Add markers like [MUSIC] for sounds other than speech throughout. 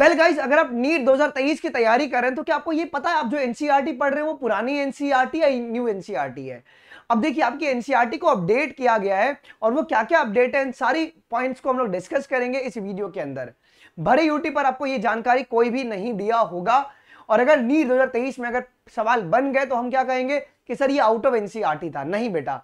Well well guys अगर आप NEET 2023 की तैयारी कर रहे हैं तो क्या आपको ये पता है आप जो एनसीईआरटी e पढ़ रहे हैं वो पुरानी एनसीईआरटी e या न्यू एनसीईआरटी e है अब देखिए आपकी एनसीईआरटी को अपडेट किया गया है और वो क्या क्या अपडेट है इन सारी पॉइंट्स को हम लोग डिस्कस करेंगे इस वीडियो के अंदर भरे यूटी पर आपको ये जानकारी कोई भी नहीं दिया होगा और अगर नीट 2023 में अगर सवाल बन गए तो हम क्या कहेंगे कि सर ये आउट ऑफ एनसीईआरटी था नहीं बेटा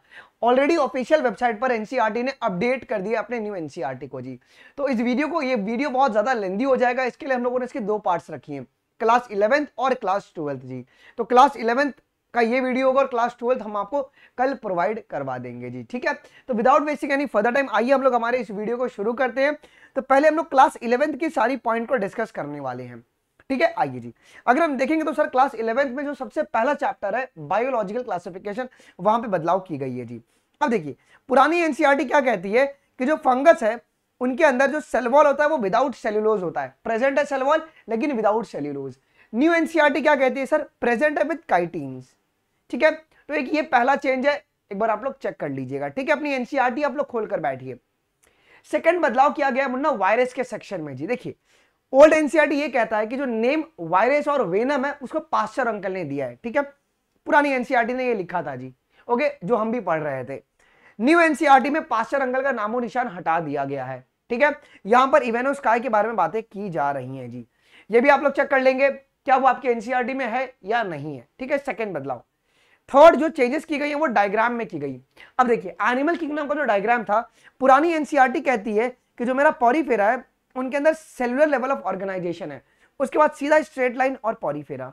ऑलरेडी ऑफिशियल वेबसाइट पर एनसीईआरटी e ने अपडेट कर दिया अपने न्यू एनसीईआरटी e को जी तो इस वीडियो को ये वीडियो बहुत ज़्यादा लेंदी हो जाएगा इसके लिए हम लोगों ने इसके दो पार्ट्स रखी हैं क्लास इलेवेंथ और क्लास ट्वेल्थ जी तो क्लास इलेवेंथ का ये वीडियो होगा और क्लास ट्वेल्थ हम आपको कल प्रोवाइड करवा देंगे जी ठीक है तो without wasting any further time आइए हम लोग हमारे इस वीडियो को शुरू करते हैं तो पहले हम लोग क्लास इलेवेंथ की सारी पॉइंट को डिस्कस करने वाले हैं ठीक है आइए जी अगर हम देखेंगे तो सर क्लास इलेवेंथ में जो सबसे पहला चैप्टर है बायोलॉजिकल क्लासिफिकेशन वहां पर बदलाव की गई है जी अब देखिए पुरानी एनसीआरटी e क्या कहती है कि जो फंगस है उनके अंदर जो सेलवॉल होता है वो विदाउट सेल्यूलोज होता है प्रेजेंट है सेलवॉल लेकिन विदाउट सेल्यूलोज न्यू एनसीआरटी क्या कहती है सर प्रेजेंट है विद काइटीन्स ठीक है तो एक ये पहला चेंज है एक बार आप लोग चेक कर लीजिएगा ठीक है अपनी एनसीआरटी e आप लोग खोलकर बैठिए सेकंड बदलाव किया गया मुन्ना वायरस के सेक्शन में जी देखिए ओल्ड एनसीआर ये कहता है कि जो नेम वायरस और वेनम है उसको पास्चर अंकल ने दिया है ठीक है पुरानी एनसीआरटी ने ये लिखा था जी ओके जो हम भी पढ़ रहे थे न्यू एनसीआरटी में पास्चर अंकल का नामो निशान हटा दिया गया है ठीक है यहां पर इवेनो स्काई के बारे में बातें की जा रही है जी ये भी आप लोग चेक कर लेंगे क्या वो आपके एनसीआरटी में है या नहीं है ठीक है सेकेंड बदलाव थर्ड जो चेंजेस की गई है वो डायग्राम में की गई अब देखिए एनिमल किंगडम का जो डायग्राम था पुरानी एनसीआरटी कहती है कि जो मेरा पॉरीफेरा है उनके अंदर सेलुलर लेवल ऑफ ऑर्गेनाइजेशन है उसके बाद सीधा स्ट्रेट लाइन और पॉरीफेरा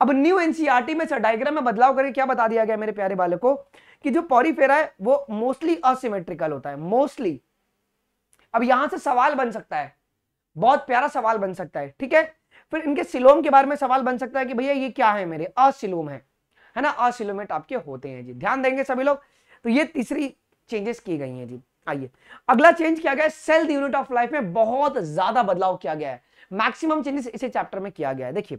अब न्यू एनसीईआरटी e में सर डायग्राम में बदलाव करके क्या बता दिया गया मेरे प्यारे बालक को कि जो पॉरीफेरा है वो मोस्टली असिमेट्रिकल होता है मोस्टली अब यहां से सवाल बन सकता है बहुत प्यारा सवाल बन सकता है ठीक है फिर इनके सिलोम के बारे में सवाल बन सकता है कि भैया ये क्या है मेरे असिलोम है है ना असिलोमेट आपके होते हैं जी ध्यान देंगे सभी लोग तो ये तीसरी चेंजेस की गई हैं जी आइए अगला चेंज किया गया cell the unit of life में बहुत ज्यादा बदलाव किया गया है मैक्सिमम चेंजेस इसे चैप्टर में किया गया है देखिए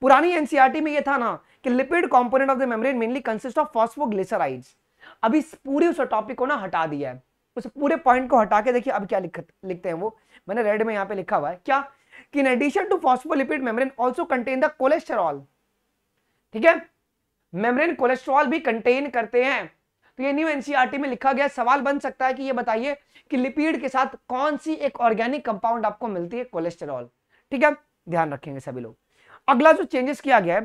पुरानी एनसीआरटी e में यह था ना कि lipid component of the membrane mainly consist of phosphoglycerides अभी पूरे उस टॉपिक को ना हटा दिया है उस पूरे पॉइंट को हटा के देखिए अब क्या लिख, लिखते हैं वो मैंने रेड में यहां पे लिखा हुआ है क्या कि in addition to phospholipid membrane also contain the cholesterol ठीक है मेम्ब्रेन कोलेस्ट्रॉल भी कंटेन करते हैं तो ये न्यू एनसीईआरटी e में लिखा गया सवाल बन सकता है कि ये बताइए कि लिपिड के साथ कौन सी एक ऑर्गेनिक कंपाउंड आपको मिलती है कोलेस्टेरॉल ठीक है ध्यान रखेंगे सभी लोग अगला जो चेंजेस किया गया है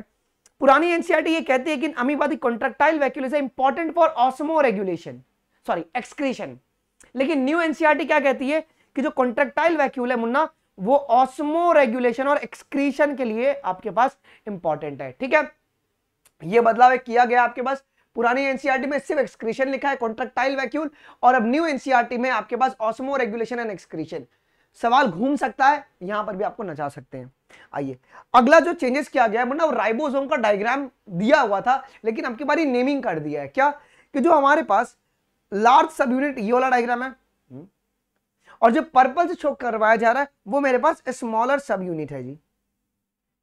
पुरानी एनसीआरटी e ये कहती है कि amoeba the contractile vacuole important for osmoregulation sorry excretion लेकिन न्यू एनसीआरटी e क्या कहती है कि जो कॉन्ट्रेक्टाइल वैक्यूल है मुन्ना वो ऑसमो रेगुलेशन और एक्सक्रीशन के लिए आपके पास इंपॉर्टेंट है ठीक है ये बदलाव किया गया आपके पास पुरानी एनसीआरटी में सिर्फ एक्सक्रीशन लिखा है कॉन्ट्रेक्टाइल वैक्यूल और अब न्यू एनसीआरटी में आपके पास ऑसमो रेगुलेशन एंड एक्सक्रीशन सवाल घूम सकता है यहां पर भी आपको नचा सकते हैं आइए अगला जो चेंजेस किया गया है मतलब राइबोसोम का डायग्राम दिया हुआ था लेकिन आपकी बारी नेमिंग कर दिया है क्या कि जो हमारे पास लार्ज सब यूनिट ये वाला डायग्राम है हम्म, और जो पर्पल से शो करवाया जा रहा है वो मेरे पास स्मॉलर सब यूनिट है जी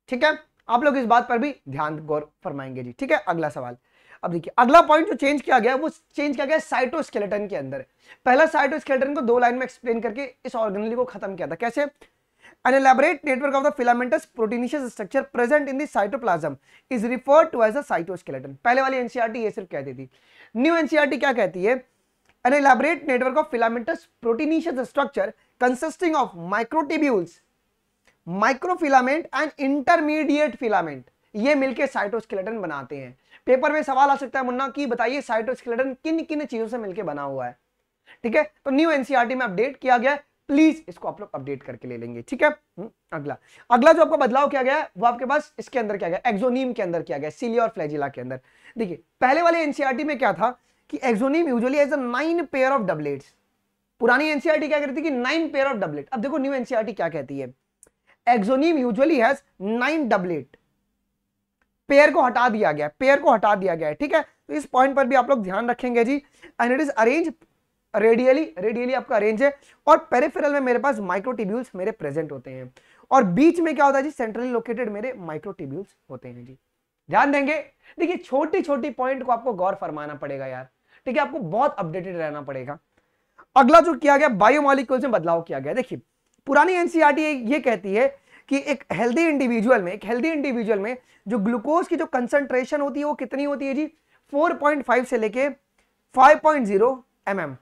ठीक है आप लोग इस बात पर भी ध्यान गौर फरमाएंगे जी ठीक है अगला सवाल अब देखिए अगला पॉइंट जो चेंज किया गया वो चेंज किया गया साइटोस्केलेटन के अंदर पहला साइटोस्केलेटन को दो लाइन में एक्सप्लेन करके इस ऑर्गेनल को खत्म किया था कैसे An elaborate network of the filamentous proteinaceous structure present in the cytoplasm is referred to as a cytoskeleton. पहले वाली NCERT ये सिर्फ कहती थी New NCERT क्या कहती है An elaborate network of filamentous proteinaceous structure consisting of microtubules, microfilament and intermediate filament. ये मिलके साइटोस्केलेटन बनाते हैं पेपर में सवाल आ सकता है मुन्ना कि बताइए साइटोस्केलेटन किन किन चीज़ों से मिलके बना हुआ है ठीक है तो न्यू एनसीईआरटी e में अपडेट किया गया है प्लीज इसको आप लोग अपडेट करके ले लेंगे ठीक है हम्म, अगला अगला जो आपका बदलाव किया गया है वो आपके पास इसके अंदर क्या गया एक्सोनीम के अंदर किया गया सिलिया और फ्लैजिला के अंदर देखिए पहले वाले एनसीईआरटी e में क्या था कि axoneme usually has a nine pair of doublets पुरानी एनसीईआरटी e क्या कहती थी कि नाइन पेयर ऑफ डबलेट अब देखो न्यू एनसीईआरटी क्या कहती है axoneme usually has nine doublet pair को हटा दिया गया है पेयर को हटा दिया गया है ठीक है तो इस पॉइंट पर भी आप लोग ध्यान रखेंगे जी and it is arrange radially radially आपका अरेंज है और पेरिफेरल में मेरे पास माइक्रोटिब्यूल्स मेरे प्रेजेंट होते हैं और बीच में क्या होता है जी सेंट्रली लोकेटेड मेरे माइक्रोटिब्यूल्स होते हैं जी ध्यान देंगे देखिए छोटी छोटी पॉइंट को आपको गौर फरमाना पड़ेगा यार ठीक है आपको बहुत अपडेटेड रहना पड़ेगा अगला जो किया गया बायोमोलिक्यूल्स में बदलाव किया गया देखिए पुरानी एनसीईआरटी e ये कहती है कि एक हेल्दी इंडिविजुअल में एक हेल्दी इंडिविजुअल में जो ग्लूकोज की जो कंसंट्रेशन होती है वो कितनी होती है जी 4.5 से लेके 5.0 पॉइंट mm.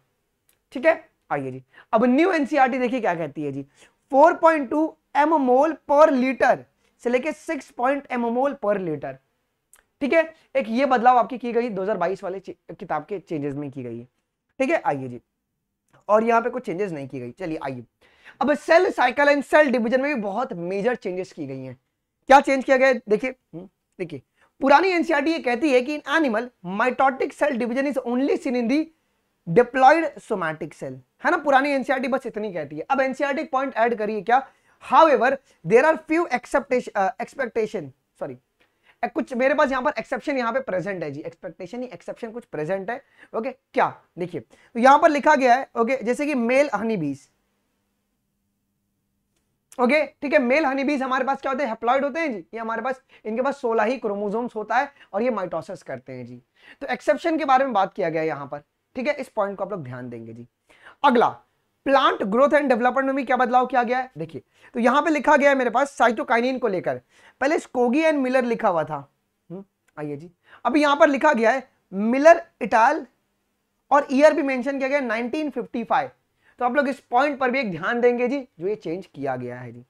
ठीक है आइए जी अब न्यू एनसीईआरटी e देखिए क्या कहती है जी 4.2 पॉइंट मोल पर लीटर से लेके 6 पॉइंट मोल पर लीटर ठीक है एक ये बदलाव आपकी की गई 2022 वाले किताब के चेंजेस में की गई है ठीक है आइए जी और यहाँ पे कुछ चेंजेस नहीं की गई चलिए आइए अब cell cycle and cell division में भी बहुत मेजर चेंजेस की गई हैं क्या चेंज किया गया देखिए हम्म, देखिए पुरानी एनसीआरटी e ये कहती है कि in animal mitotic cell division is only seen in the diploid somatic cell है ना पुरानी एनसीआरटी e बस इतनी कहती है अब एनसीआरटी पॉइंट ऐड करिए क्या however there are few exception expectation sorry कुछ मेरे पास यहां पर एक्सेप्शन यहां पे प्रेजेंट है जी एक्सपेक्टेशन ही एक्सेप्शन कुछ प्रेजेंट है ओके क्या देखिए तो यहां पर लिखा गया है ओके जैसे कि मेल हनी बीज ओके ठीक है मेल हनीबीज हमारे पास क्या होते हैं हेप्लॉइड होते हैं जी ये हमारे पास इनके पास सोलह ही क्रोमोजोम्स होता है और ये माइटोसिस करते हैं जी तो एक्सेप्शन के बारे में बात किया गया है यहाँ पर ठीक है इस पॉइंट को आप लोग ध्यान देंगे जी अगला प्लांट ग्रोथ एंड डेवलपमेंट में भी क्या बदलाव किया गया है देखिए तो यहाँ पे लिखा गया है मेरे पास साइटोकाइनिन को लेकर पहले स्कोगी एंड मिलर लिखा हुआ था हम्म, आइए जी अब यहाँ पर लिखा गया है मिलर इटाल और ईयर भी मेंशन किया गया 1955 तो आप लोग इस पॉइंट पर भी एक ध्यान देंगे जी जो ये चेंज किया गया है जी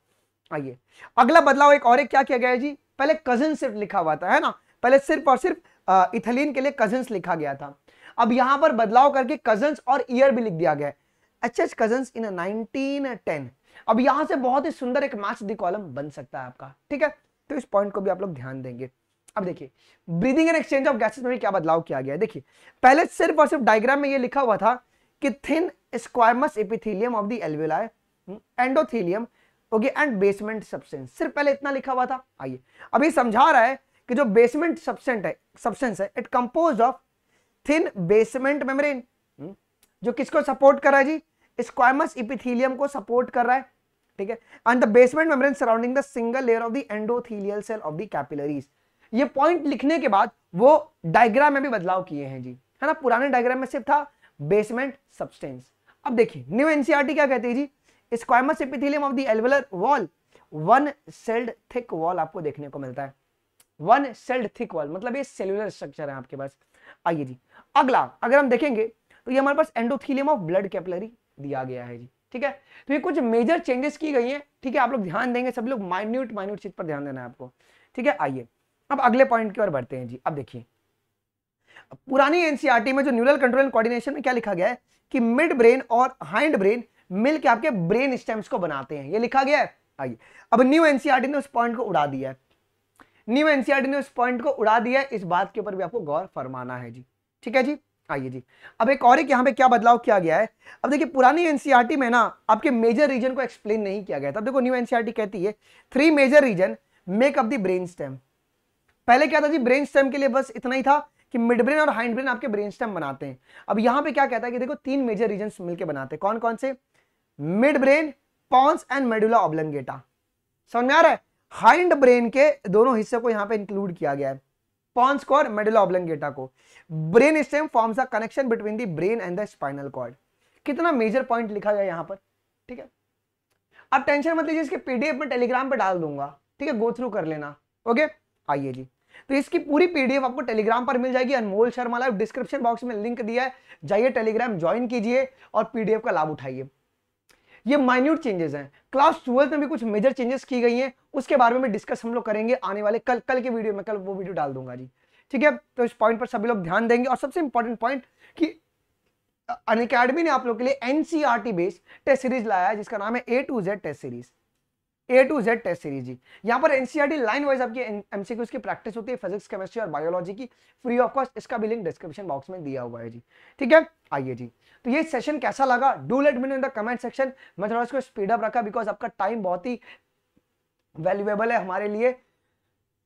आइए अगला बदलाव एक और एक क्या किया गया है जी पहले कजिन सिर्फ लिखा हुआ था है ना पहले सिर्फ और सिर्फ इथलिन के लिए कजिन लिखा गया था अब यहां पर बदलाव करके कजन और ईयर भी लिख दिया गया एच एच कजन इन नाइनटीन टेन अब यहां से बहुत ही सुंदर एक मैच दी कॉलम बन सकता है आपका ठीक है तो इस पॉइंट को भी आप लोग ध्यान देंगे अब देखिए breathing and exchange of gases में भी क्या बदलाव किया गया है देखिए पहले सिर्फ और सिर्फ डायग्राम में ये लिखा हुआ था कि thin squamous epithelium of the alveoli endothelium okay and basement substance सिर्फ पहले इतना लिखा हुआ था आइए अभी समझा रहा है कि जो बेसमेंट सब्सटेंट है सब्सटेंस है it compose of thin basement membrane जो किसको सपोर्ट कर रहा है जी स्क्वायमस इपिथीलियम को सपोर्ट कर रहा है ठीक है and the basement membrane surrounding the single layer of the endothelial cell of the capillaries ये पॉइंट लिखने के बाद वो डायग्राम में भी बदलाव किए हैं जी है ना पुराने डायग्राम में सिर्फ था बेसमेंट सब्सटेंस अब देखिए न्यू एनसीआरटी e क्या कहते हैं जी squamous epithelium of the alveolar wall one celled thick wall आपको देखने को मिलता है वन सेल्ड थिक वॉल मतलब ये सेलुलर स्ट्रक्चर है आपके पास आइए जी अगला अगर हम देखेंगे तो ये हमारे पास एंडोथीलियम ऑफ ब्लड कैपिलरी दिया गया है जी ठीक है तो ये कुछ मेजर चेंजेस की गई हैं ठीक है आप लोग ध्यान देंगे सब लोग माइन्यूट माइन्यूट चीज पर ध्यान देना है आपको ठीक है आइए अब अगले पॉइंट की ओर बढ़ते हैं जी अब देखिए पुरानी एनसीआरटी e में जो न्यूरल कंट्रोल एंड कोऑर्डिनेशन में क्या लिखा गया है कि मिड ब्रेन और हाइंड ब्रेन मिलकर आपके ब्रेन स्टेम्स को बनाते हैं ये लिखा गया है आइए अब न्यू एनसीआरटी e ने उस पॉइंट को उड़ा दिया है न्यू एनसीआरटी e ने उस पॉइंट को उड़ा दिया है इस बात के ऊपर भी आपको गौर फरमाना है जी ठीक है जी आइए जी अब एक और एक यहां पे क्या बदलाव किया गया है अब देखिए पुरानी एनसीआरटी e में ना आपके मेजर रीजन को एक्सप्लेन नहीं किया गया था देखो न्यू एनसीआरटी कहती है three major region make up the brain stem पहले क्या था जी ब्रेन स्टेम के लिए बस इतना ही था कि मिड ब्रेन और हाइंड ब्रेन आपके ब्रेन स्टेम बनाते हैं अब यहां पे क्या कहता है कि देखो तीन मेजर रीजन मिलकर बनाते हैं कौन कौन से mid brain pons and medulla oblongata समझ में आ रहा है हाइंड ब्रेन के दोनों हिस्से को यहां पे इंक्लूड किया गया है पॉन्स को और मेडुला ऑब्लंगेटा को brain stem forms a connection between the brain and the spinal cord कितना मेजर पॉइंट लिखा गया यहां पर ठीक है अब टेंशन मत लीजिए इसके पीडीएफ में टेलीग्राम पे डाल दूंगा ठीक है गो थ्रू कर लेना ओके आइए जी तो इसकी पूरी पीडीएफ आपको टेलीग्राम पर मिल जाएगी Anmol Sharma live description box में लिंक दिया है जाइए टेलीग्राम ज्वाइन कीजिए और पीडीएफ का लाभ उठाइए ये माइन्यूट चेंजेस हैं क्लास ट्वेल्थ में भी कुछ मेजर चेंजेस की गई हैं उसके बारे में डिस्कस हम लोग करेंगे आने वाले कल कल के वीडियो में कल वो वीडियो डाल दूंगा जी ठीक है तो इस पॉइंट पर सभी लोग ध्यान देंगे और सबसे इंपॉर्टेंट पॉइंट कि अन ने आप लोग के लिए एनसीआरटी बेस्ड टेस्ट सीरीज लाया है जिसका नाम है A to Z test series A to Z test series ही यहाँ पर एनसीआरटी लाइन वाइज आपकी एमसीक्यूज की प्रैक्टिस होती है फिजिक्स केमिस्ट्री और बायोलॉजी की फ्री ऑफ कॉस्ट इसका भी लिंक डिस्क्रिप्शन बॉक्स में दिया हुआ है जी ठीक है आइए जी तो ये सेशन कैसा लगा do let mean in the comment section मैं थोड़ा इसको स्पीड अप रखा बिकॉज आपका टाइम बहुत ही वैल्यूएबल है हमारे लिए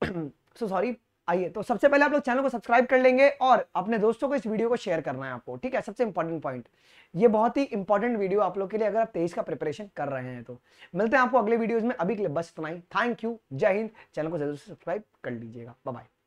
सो [CLEARS THROAT] सॉरी आइए तो सबसे पहले आप लोग चैनल को सब्सक्राइब कर लेंगे और अपने दोस्तों को इस वीडियो को शेयर करना है आपको ठीक है सबसे इंपॉर्टेंट पॉइंट ये बहुत ही इंपॉर्टेंट वीडियो आप लोग के लिए अगर आप तेईस का प्रिपरेशन कर रहे हैं तो मिलते हैं आपको अगले वीडियोज में अभी के लिए बस इतना ही थैंक यू जय हिंद चैनल को जरूर सब्सक्राइब कर लीजिएगा बाय